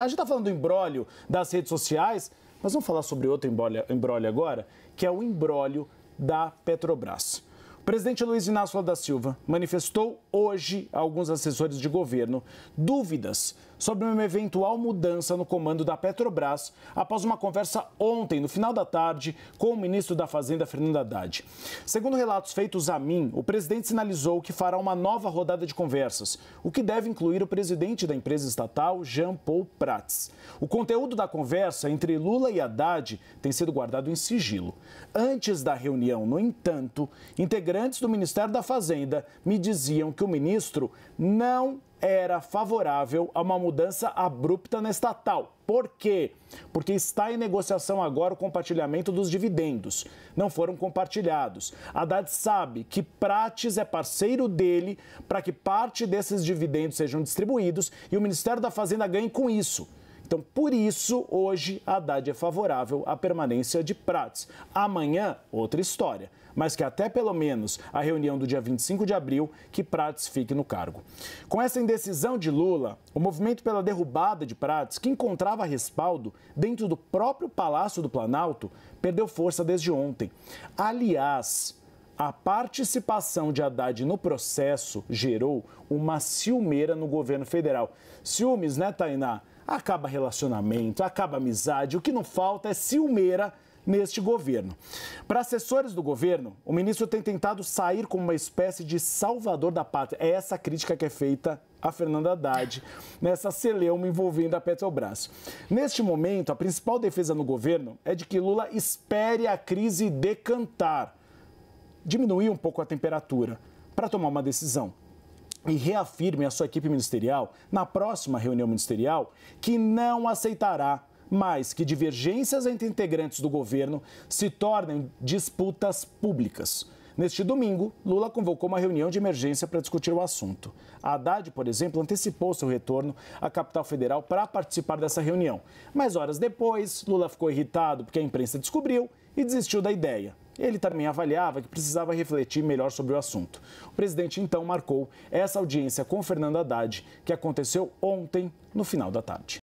A gente está falando do embrólio das redes sociais, mas vamos falar sobre outro embrólio agora, que é o embrólio da Petrobras. Presidente Luiz Inácio Lula da Silva manifestou hoje a alguns assessores de governo dúvidas sobre uma eventual mudança no comando da Petrobras após uma conversa ontem, no final da tarde, com o ministro da Fazenda, Fernando Haddad. Segundo relatos feitos a mim, o presidente sinalizou que fará uma nova rodada de conversas, o que deve incluir o presidente da empresa estatal, Jean Paul Prats. O conteúdo da conversa entre Lula e Haddad tem sido guardado em sigilo. Antes da reunião, no entanto, integrantes integrantes do Ministério da Fazenda me diziam que o ministro não era favorável a uma mudança abrupta na estatal. Por quê? Porque está em negociação agora o compartilhamento dos dividendos. Não foram compartilhados. Haddad sabe que Prates é parceiro dele para que parte desses dividendos sejam distribuídos e o Ministério da Fazenda ganhe com isso. Então, por isso, hoje, a Haddad é favorável à permanência de Prats. Amanhã, outra história, mas que até pelo menos a reunião do dia 25 de abril, que Prats fique no cargo. Com essa indecisão de Lula, o movimento pela derrubada de Prats, que encontrava respaldo dentro do próprio Palácio do Planalto, perdeu força desde ontem. Aliás, a participação de Haddad no processo gerou uma ciumeira no governo federal. Ciúmes, né, Tainá? Acaba relacionamento, acaba amizade. O que não falta é ciumeira neste governo. Para assessores do governo, o ministro tem tentado sair como uma espécie de salvador da pátria. É essa crítica que é feita a Fernanda Haddad nessa celeuma envolvendo a Petrobras. Neste momento, a principal defesa no governo é de que Lula espere a crise decantar diminuir um pouco a temperatura para tomar uma decisão e reafirme a sua equipe ministerial na próxima reunião ministerial que não aceitará mais que divergências entre integrantes do governo se tornem disputas públicas. Neste domingo, Lula convocou uma reunião de emergência para discutir o assunto. A Haddad, por exemplo, antecipou seu retorno à capital federal para participar dessa reunião. Mas horas depois, Lula ficou irritado porque a imprensa descobriu e desistiu da ideia. Ele também avaliava que precisava refletir melhor sobre o assunto. O presidente então marcou essa audiência com Fernando Haddad, que aconteceu ontem, no final da tarde.